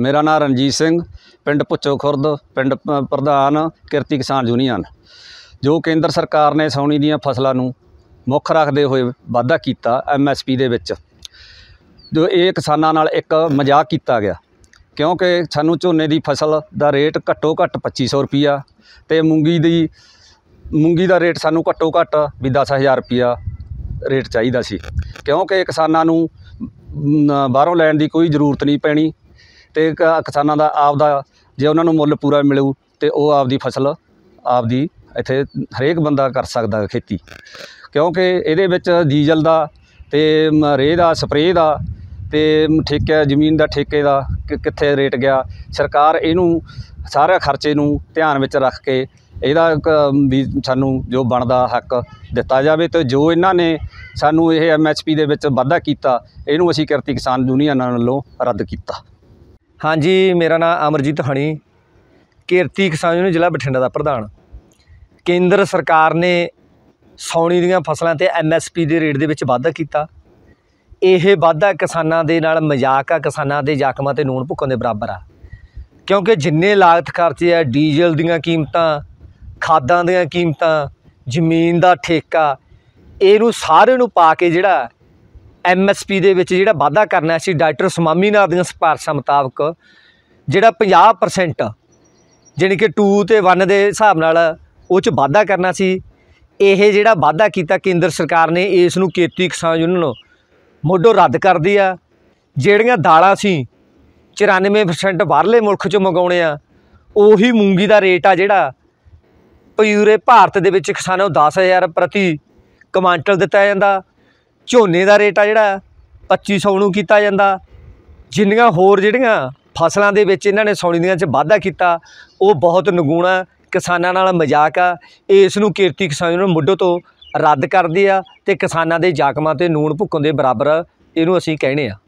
ਮੇਰਾ ਨਾਮ ਰਣਜੀਤ ਸਿੰਘ ਪਿੰਡ ਪੁੱਚੋ ਖੁਰਦ ਪਿੰਡ ਪ੍ਰਧਾਨ ਕਿਰਤੀ ਕਿਸਾਨ ਯੂਨੀਅਨ ਜੋ ਕੇਂਦਰ ਸਰਕਾਰ ਨੇ ਸੌਣੀ ਦੀਆਂ ਫਸਲਾਂ ਨੂੰ ਮੁੱਖ ਰੱਖਦੇ ਹੋਏ ਵਾਅਦਾ ਕੀਤਾ ਐਮਐਸਪੀ ਦੇ ਵਿੱਚ ਜੋ ਇਹ ਕਿਸਾਨਾਂ ਨਾਲ ਇੱਕ ਮਜ਼ਾਕ ਕੀਤਾ ਗਿਆ ਕਿਉਂਕਿ ਸਾਨੂੰ ਝੋਨੇ ਦੀ ਫਸਲ ਦਾ ਰੇਟ ਘੱਟੋ ਘੱਟ 2500 ਰੁਪਿਆ ਤੇ ਮੂੰਗੀ ਦੀ ਮੂੰਗੀ ਦਾ ਰੇਟ ਸਾਨੂੰ ਘੱਟੋ ਘੱਟ ਵੀ 10000 ਰੁਪਿਆ ਰੇਟ ਚਾਹੀਦਾ ਸੀ ਕਿਉਂਕਿ ਕਿਸਾਨਾਂ ਨੂੰ ਬਾਹਰੋਂ ਲੈਣ ਦੀ ਕੋਈ ਜ਼ਰੂਰਤ ਨਹੀਂ ਪੈਣੀ ਤੇ ਕਿਸਾਨਾਂ ਦਾ ਆਪ ਦਾ ਜੇ ਉਹਨਾਂ ਨੂੰ ਮੁੱਲ ਪੂਰਾ ਮਿਲੂ ਤੇ ਉਹ ਆਪਦੀ ਫਸਲ ਆਪਦੀ ਇੱਥੇ ਹਰੇਕ ਬੰਦਾ ਕਰ ਸਕਦਾ ਖੇਤੀ ਕਿਉਂਕਿ ਇਹਦੇ ਵਿੱਚ ਡੀਜ਼ਲ ਦਾ ਤੇ ਰੇਹ ਦਾ ਸਪਰੇਅ ਦਾ ਤੇ ਠੇਕਾ ਠੇਕੇ ਜ਼ਮੀਨ ਦਾ ਠੇਕੇ ਦਾ ਕਿ- ਕਿੱਥੇ ਰੇਟ ਗਿਆ ਸਰਕਾਰ ਇਹਨੂੰ ਸਾਰੇ ਖਰਚੇ ਨੂੰ ਧਿਆਨ ਵਿੱਚ ਰੱਖ ਕੇ ਇਹਦਾ ਵੀ ਸਾਨੂੰ ਜੋ ਬਣਦਾ ਹੱਕ ਦਿੱਤਾ ਜਾਵੇ ਤੇ ਜੋ ਇਹਨਾਂ ਨੇ ਸਾਨੂੰ ਇਹ ਐਮਐਸਪੀ ਦੇ ਵਿੱਚ ਵਾਧਾ ਕੀਤਾ ਇਹਨੂੰ ਅਸੀਂ ਕਿਰਤੀ ਕਿਸਾਨ ਦੁਨੀਆ ਵੱਲੋਂ ਰੱਦ ਕੀਤਾ ਹਾਂਜੀ ਮੇਰਾ ਨਾਮ ਅਮਰਜੀਤ ਹਣੀ ਕਿਰਤੀ ਕਿਸਾਨ ਯੂਨੀਅਨ ਜ਼ਿਲ੍ਹਾ ਬਠਿੰਡਾ ਦਾ ਪ੍ਰਧਾਨ ਕੇਂਦਰ ਸਰਕਾਰ ਨੇ ਸੌਣੀ ਦੀਆਂ ਫਸਲਾਂ ਤੇ ਐਮਐਸਪੀ ਦੇ ਰੇਟ ਦੇ ਵਿੱਚ ਵਾਧਾ ਕੀਤਾ ਇਹ ਵਾਧਾ ਕਿਸਾਨਾਂ ਦੇ ਨਾਲ ਮਜ਼ਾਕ ਆ ਕਿਸਾਨਾਂ ਦੇ ਜ਼ਖਮਾਂ ਤੇ ਨੂਣ ਭੁੱਕਣ ਦੇ ਬਰਾਬਰ ਆ ਕਿਉਂਕਿ ਜਿੰਨੇ ਲਾਗਤ ਖਰਚੇ ਆ ਡੀਜ਼ਲ ਦੀਆਂ ਕੀਮਤਾਂ ਖਾਦਾਂ ਦੀਆਂ ਕੀਮਤਾਂ ਜ਼ਮੀਨ ਦਾ ਠੇਕਾ ਇਹਨੂੰ ਸਾਰੇ ਨੂੰ ਪਾ ਕੇ ਜਿਹੜਾ ਐਮਐਸਪੀ ਦੇ ਵਿੱਚ ਜਿਹੜਾ ਵਾਅਦਾ ਕਰਨਾ ਸੀ ਡਾਕਟਰ ਨਾਲ ਦੀਆਂ ਸਪਾਰਸ਼ਾਂ ਮੁਤਾਬਕ ਜਿਹੜਾ 50% ਜਾਨੀ ਕਿ 2 ਤੇ 1 ਦੇ ਹਿਸਾਬ ਨਾਲ ਉਹ ਚ ਵਾਅਦਾ ਕਰਨਾ ਸੀ ਇਹ ਜਿਹੜਾ ਵਾਅਦਾ ਕੀਤਾ ਕੇਂਦਰ ਸਰਕਾਰ ਨੇ ਇਸ ਨੂੰ ਕੀਤੀ ਕਿਸਾਨ ਯੂਨੀਅਨ ਨੂੰ ਮੋਢੋ ਰੱਦ ਕਰਦੀ ਆ ਜਿਹੜੀਆਂ ਦਾਲਾਂ ਸੀ 94% ਬਾਹਰਲੇ ਮੁਲਕ ਚੋਂ ਮੰਗਾਉਣੇ ਆ ਉਹੀ ਮੂੰਗੀ ਦਾ ਰੇਟ ਆ ਜਿਹੜਾ ਪੂਰੇ ਭਾਰਤ ਦੇ ਵਿੱਚ ਕਿਸਾਨਾਂ ਨੂੰ 10000 ਪ੍ਰਤੀ ਕਮਾਂਟਲ ਦਿੱਤਾ ਜਾਂਦਾ ਝੋਨੇ ਦਾ ਰੇਟ ਆ ਜਿਹੜਾ 2500 ਨੂੰ ਕੀਤਾ ਜਾਂਦਾ ਜਿੰਨੀਆਂ ਹੋਰ ਜਿਹੜੀਆਂ ਫਸਲਾਂ ਦੇ ਵਿੱਚ ਇਹਨਾਂ ਨੇ ਸੌਣੀ ਦੀਆਂ 'ਚ ਵਾਧਾ ਕੀਤਾ ਉਹ ਬਹੁਤ ਨਗੂਣਾ ਕਿਸਾਨਾਂ ਨਾਲ ਮਜ਼ਾਕ ਆ ਇਸ ਨੂੰ ਕੀਰਤੀ ਕਿਸਾਨ ਨੂੰ ਮੁੱਢੋਂ ਤੋਂ ਰੱਦ ਕਰਦੇ ਆ ਤੇ ਕਿਸਾਨਾਂ ਦੇ ਜਾਕਮਾਂ ਤੇ ਨੂਣ ਭੁੱਕਣ ਦੇ ਬਰਾਬਰ ਇਹਨੂੰ ਅਸੀਂ ਕਹਿੰਦੇ ਆ